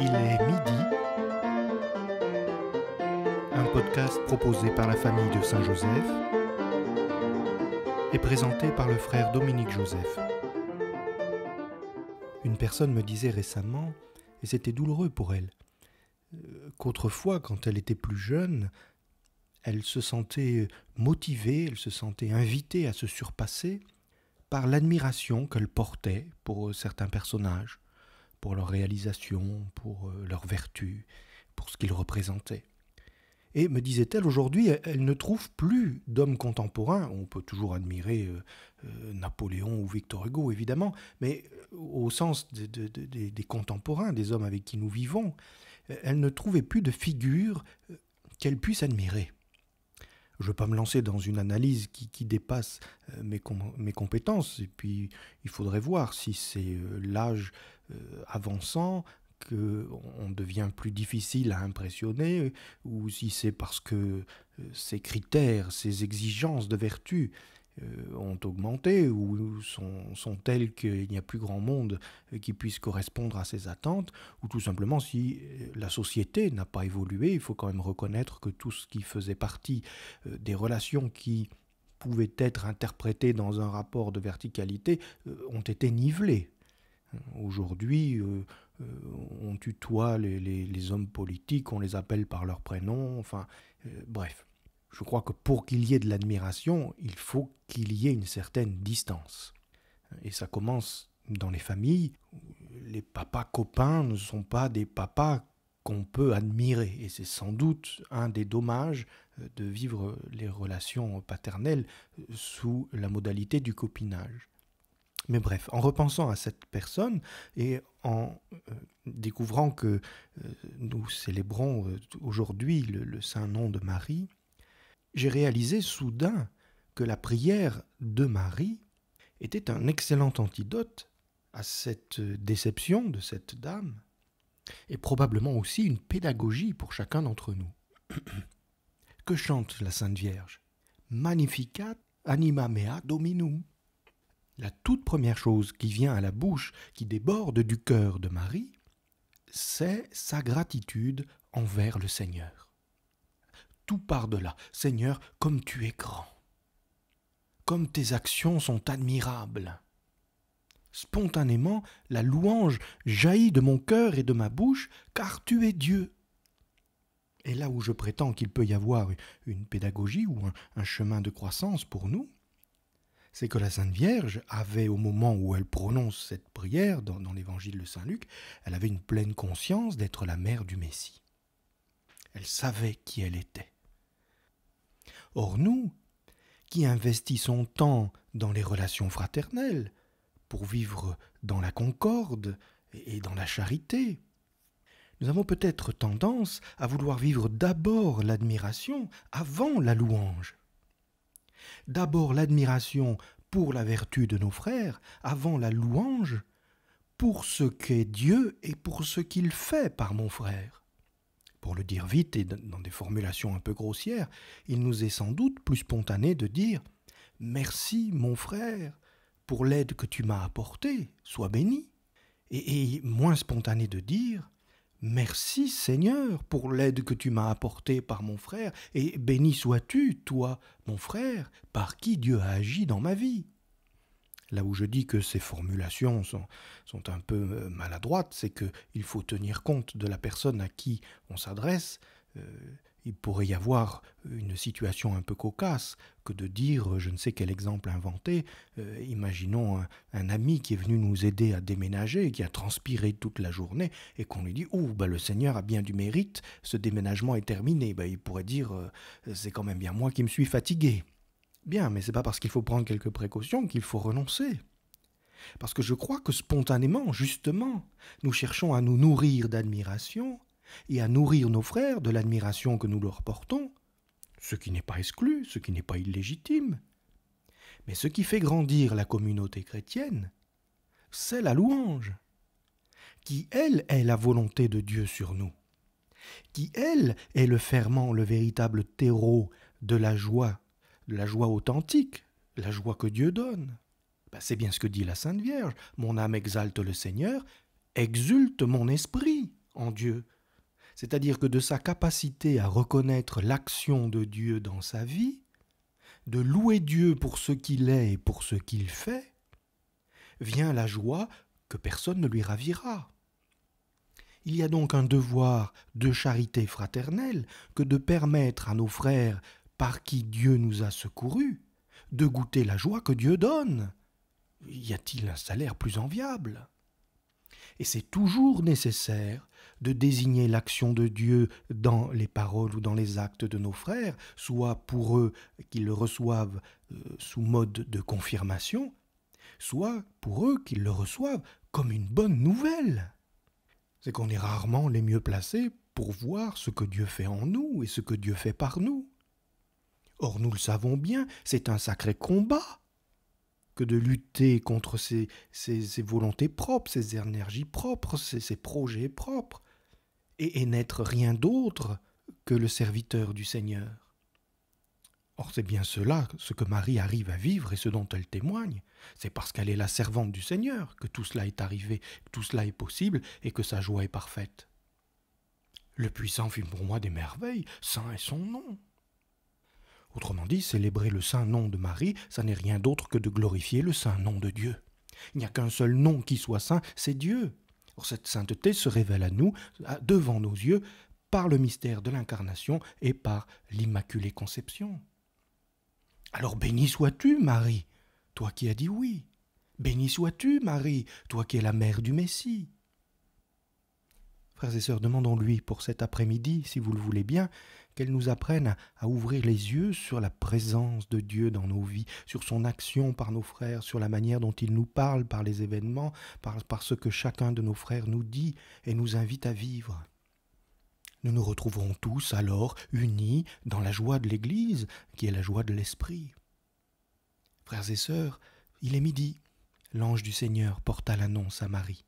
Il est midi. Un podcast proposé par la famille de Saint-Joseph et présenté par le frère Dominique Joseph. Une personne me disait récemment, et c'était douloureux pour elle, euh, qu'autrefois, quand elle était plus jeune, elle se sentait motivée, elle se sentait invitée à se surpasser par l'admiration qu'elle portait pour certains personnages, pour leur réalisation, pour euh, leur vertu, pour ce qu'ils représentaient. Et me disait-elle, aujourd'hui, elle ne trouve plus d'hommes contemporains. On peut toujours admirer euh, euh, Napoléon ou Victor Hugo, évidemment, mais au sens des contemporains, des hommes avec qui nous vivons, elle ne trouvait plus de figure qu'elle puisse admirer je ne veux pas me lancer dans une analyse qui, dépasse euh, mes, mes, compétences. Et puis, il faudrait voir si c'est euh, l'âge euh, avançant qu'on devient plus difficile à impressionner, ou si c'est parce que ces critères, ces exigences de vertu euh, ont augmenté ou sont, sont telles qu'il n'y a plus grand monde euh, qui puisse correspondre à ces attentes, ou tout simplement si euh, la société n'a pas évolué, il faut quand même reconnaître que tout ce qui faisait partie des relations qui pouvaient être interprétées dans un rapport de verticalité ont été nivelées. Aujourd'hui, on tutoie les, les, les hommes politiques, on les appelle par leur prénom, enfin, bref. Je crois que pour qu'il y ait de l'admiration, il faut qu'il y ait une certaine distance. Et ça commence dans les familles. Les papas copains ne sont pas des papas qu'on peut admirer. Et c'est sans doute un des dommages euh, de vivre les relations paternelles euh, sous la modalité du copinage. Mais bref, en repensant à cette personne et en euh, découvrant que nous célébrons aujourd'hui le, le Saint Nom de Marie, j'ai réalisé soudain que la prière de Marie était un excellent antidote à cette déception de cette dame, et probablement aussi une pédagogie pour chacun d'entre nous. que chante la Sainte Vierge Magnificat anima mea dominum. La toute première chose qui vient à la bouche, qui déborde du cœur de Marie, c'est sa gratitude envers le Seigneur tout par-delà. Seigneur, comme tu es grand, comme tes actions sont admirables. Spontanément, la louange jaillit de mon cœur et de ma bouche, car tu es Dieu. Et là où je prétends qu'il peut y avoir une pédagogie ou un, chemin de croissance pour nous, c'est que la Sainte Vierge avait, au moment où elle prononce cette prière dans l'évangile de Saint Luc, elle avait une pleine conscience d'être la mère du Messie. Elle savait qui elle était. Or nous, qui investissons tant dans les relations fraternelles, pour vivre dans la concorde et dans la charité, nous avons peut-être tendance à vouloir vivre d'abord l'admiration avant la louange. D'abord l'admiration pour la vertu de nos frères avant la louange pour ce qu'est Dieu et pour ce qu'il fait par mon frère. Pour le dire vite et dans des formulations un peu grossières, il nous est sans doute plus spontané de dire Merci, mon frère, pour l'aide que tu m'as apportée, sois béni. Et, moins spontané de dire Merci, Seigneur, pour l'aide que tu m'as apportée par mon frère, et béni sois-tu, toi, mon frère, par qui Dieu a agi dans ma vie. Là où je dis que ces formulations sont, un peu euh, maladroites, c'est qu'il faut tenir compte de la personne à qui on s'adresse. Euh, il pourrait y avoir une situation un peu cocasse que de dire euh, je ne sais quel exemple inventé, imaginons un, ami qui est venu nous aider à déménager, qui a transpiré toute la journée, et qu'on lui dit Ouh, bah, le Seigneur a bien du mérite, ce déménagement est terminé. Bah, il pourrait dire C'est quand même bien moi qui me suis fatigué. Bien, mais c'est pas parce qu'il faut prendre quelques précautions qu'il faut renoncer. Parce que je crois que spontanément, justement, nous cherchons à nous nourrir d'admiration et à nourrir nos frères de l'admiration que nous leur portons, ce qui n'est pas exclu, ce qui n'est pas illégitime. Mais ce qui fait grandir la communauté chrétienne, c'est la louange, qui, elle, est la volonté de Dieu sur nous, qui, elle, est le ferment, le véritable terreau de la joie la joie authentique, la joie que Dieu donne. Ben, c'est bien ce que dit la Sainte Vierge. Mon âme exalte le Seigneur, exulte mon esprit en Dieu. C'est-à-dire que de sa capacité à reconnaître l'action de Dieu dans sa vie, de louer Dieu pour ce qu'il est et pour ce qu'il fait, vient la joie que personne ne lui ravira. Il y a donc un devoir de charité fraternelle que de permettre à nos frères par qui Dieu nous a secourus, de goûter la joie que Dieu donne. Y a-t-il un salaire plus enviable Et c'est toujours nécessaire de désigner l'action de Dieu dans les paroles ou dans les actes de nos frères, soit pour eux qu'ils le reçoivent euh, sous mode de confirmation, soit pour eux qu'ils le reçoivent comme une bonne nouvelle. C'est qu'on est rarement les mieux placés pour voir ce que Dieu fait en nous et ce que Dieu fait par nous. Or nous le savons bien, c'est un sacré combat que de lutter contre ses, volontés propres, ses énergies propres, ses, projets propres, et, et n'être rien d'autre que le serviteur du Seigneur. Or c'est bien cela, ce que Marie arrive à vivre et ce dont elle témoigne, c'est parce qu'elle est la servante du Seigneur que tout cela est arrivé, que tout cela est possible et que sa joie est parfaite. Le puissant fit pour moi des merveilles, saint est son nom. Autrement dit, célébrer le saint nom de Marie, ça n'est rien d'autre que de glorifier le saint nom de Dieu. Il n'y a qu'un seul nom qui soit saint, c'est Dieu. Or, cette sainteté se révèle à nous, devant nos yeux, par le mystère de l'incarnation et par l'Immaculée Conception. Alors béni sois-tu, Marie, toi qui as dit oui. Béni sois-tu, Marie, toi qui es la mère du Messie. Frères et sœurs, demandons-lui pour cet après-midi, si vous le voulez bien, qu'elle nous apprenne à ouvrir les yeux sur la présence de Dieu dans nos vies, sur son action par nos frères, sur la manière dont il nous parle par les événements, par, ce que chacun de nos frères nous dit et nous invite à vivre. Nous nous retrouverons tous alors unis dans la joie de l'Église, qui est la joie de l'Esprit. Frères et sœurs, il est midi. L'ange du Seigneur porta l'annonce à Marie.